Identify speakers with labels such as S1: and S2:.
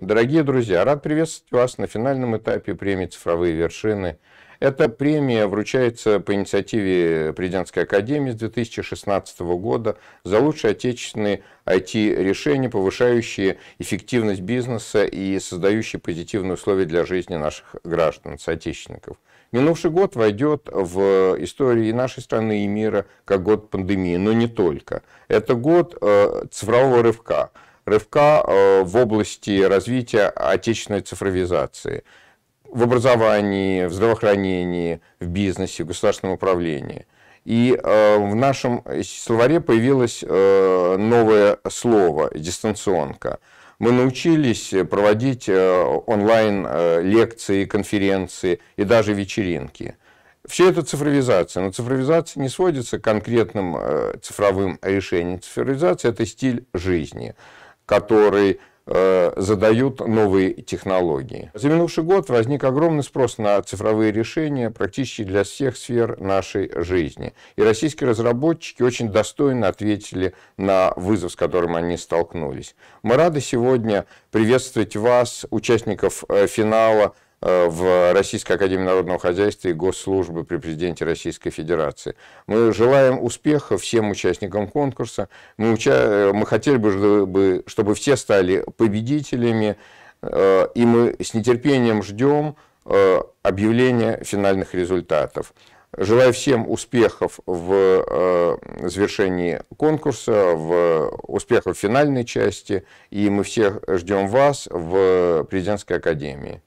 S1: Дорогие друзья, рад приветствовать вас на финальном этапе премии «Цифровые вершины». Эта премия вручается по инициативе Президентской академии с 2016 года за лучшие отечественные IT-решения, повышающие эффективность бизнеса и создающие позитивные условия для жизни наших граждан, соотечественников. Минувший год войдет в истории нашей страны и мира как год пандемии, но не только. Это год э, цифрового рывка – рывка э, в области развития отечественной цифровизации в образовании, в здравоохранении, в бизнесе, в государственном управлении. И э, в нашем словаре появилось э, новое слово «дистанционка». Мы научились проводить э, онлайн-лекции, э, конференции и даже вечеринки. Все это цифровизация, но цифровизация не сводится к конкретным э, цифровым решениям. Цифровизация – это стиль жизни – которые э, задают новые технологии. За минувший год возник огромный спрос на цифровые решения практически для всех сфер нашей жизни. И российские разработчики очень достойно ответили на вызов, с которым они столкнулись. Мы рады сегодня приветствовать вас, участников э, финала Э, в Российской Академии Народного Хозяйства и Госслужбы при президенте Российской Федерации. Мы желаем успеха всем участникам конкурса. Мы, уча... Э, мы хотели бы, чтобы все стали победителями, э, и мы с нетерпением ждем объявления финальных результатов. Желаю всем успехов в завершении конкурса, в успехов в финальной части, и мы всех ждем вас в президентской академии.